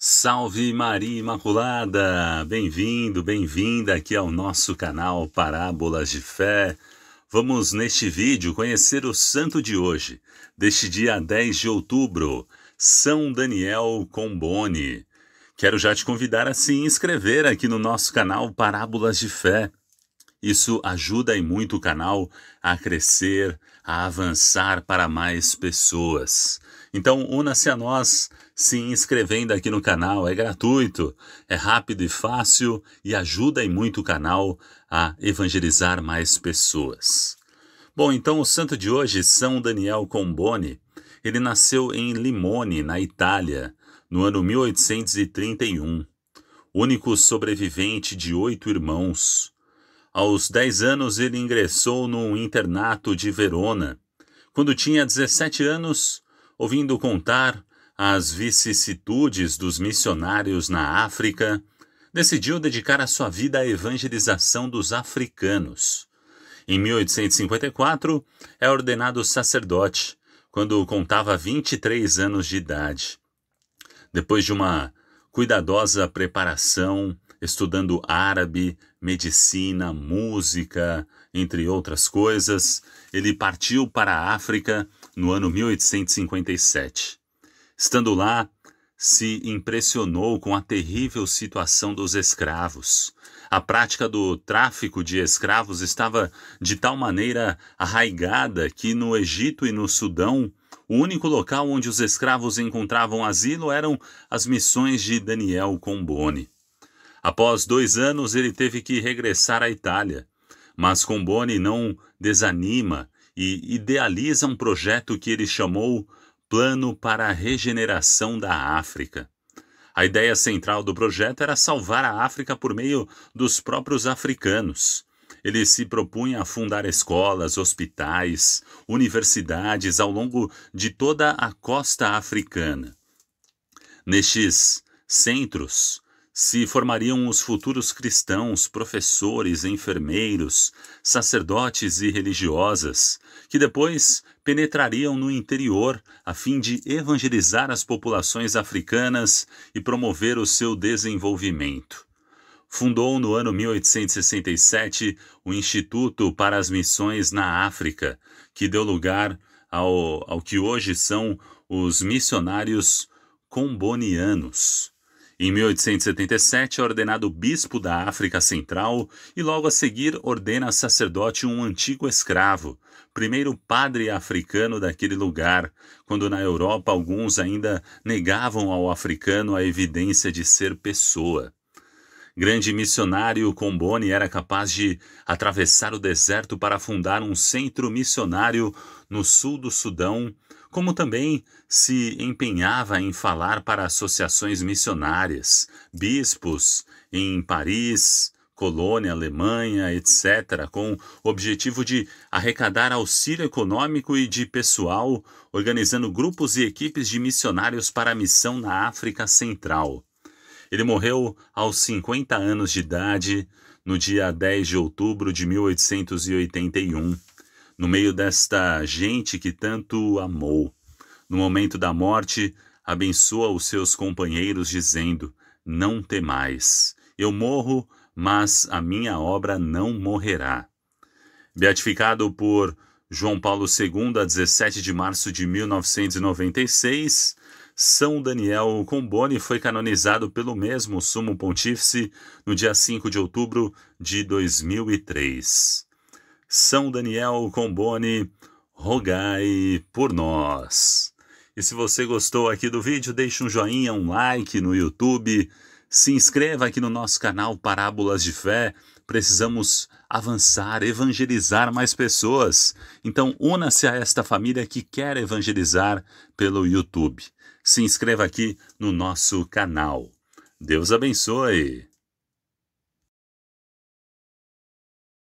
Salve Maria Imaculada! Bem-vindo, bem-vinda aqui ao nosso canal Parábolas de Fé. Vamos neste vídeo conhecer o santo de hoje, deste dia 10 de outubro, São Daniel Comboni. Quero já te convidar a se inscrever aqui no nosso canal Parábolas de Fé. Isso ajuda e muito o canal a crescer, a avançar para mais pessoas. Então, una-se a nós se inscrevendo aqui no canal, é gratuito, é rápido e fácil e ajuda e muito o canal a evangelizar mais pessoas. Bom, então o santo de hoje, São Daniel Comboni, ele nasceu em Limone, na Itália, no ano 1831, único sobrevivente de oito irmãos. Aos dez anos, ele ingressou num internato de Verona. Quando tinha 17 anos, ouvindo contar as vicissitudes dos missionários na África, decidiu dedicar a sua vida à evangelização dos africanos. Em 1854, é ordenado sacerdote, quando contava 23 anos de idade. Depois de uma cuidadosa preparação, estudando árabe, medicina, música, entre outras coisas, ele partiu para a África no ano 1857. Estando lá, se impressionou com a terrível situação dos escravos. A prática do tráfico de escravos estava de tal maneira arraigada que no Egito e no Sudão, o único local onde os escravos encontravam asilo eram as missões de Daniel Comboni. Após dois anos, ele teve que regressar à Itália, mas Comboni não desanima e idealiza um projeto que ele chamou Plano para a Regeneração da África. A ideia central do projeto era salvar a África por meio dos próprios africanos. Ele se propunha a fundar escolas, hospitais, universidades ao longo de toda a costa africana. Nestes centros, se formariam os futuros cristãos, professores, enfermeiros, sacerdotes e religiosas, que depois penetrariam no interior a fim de evangelizar as populações africanas e promover o seu desenvolvimento. Fundou no ano 1867 o Instituto para as Missões na África, que deu lugar ao, ao que hoje são os missionários combonianos. Em 1877 é ordenado bispo da África Central e logo a seguir ordena sacerdote um antigo escravo, primeiro padre africano daquele lugar, quando na Europa alguns ainda negavam ao africano a evidência de ser pessoa. Grande missionário, Comboni era capaz de atravessar o deserto para fundar um centro missionário no sul do Sudão, como também se empenhava em falar para associações missionárias, bispos em Paris, Colônia, Alemanha, etc., com o objetivo de arrecadar auxílio econômico e de pessoal, organizando grupos e equipes de missionários para a missão na África Central. Ele morreu aos 50 anos de idade, no dia 10 de outubro de 1881, no meio desta gente que tanto amou. No momento da morte, abençoa os seus companheiros, dizendo: Não temais. Eu morro, mas a minha obra não morrerá. Beatificado por João Paulo II, a 17 de março de 1996, são Daniel Comboni foi canonizado pelo mesmo sumo pontífice no dia 5 de outubro de 2003. São Daniel Comboni, rogai por nós. E se você gostou aqui do vídeo, deixe um joinha, um like no YouTube, se inscreva aqui no nosso canal Parábolas de Fé Precisamos avançar, evangelizar mais pessoas. Então, una-se a esta família que quer evangelizar pelo YouTube. Se inscreva aqui no nosso canal. Deus abençoe!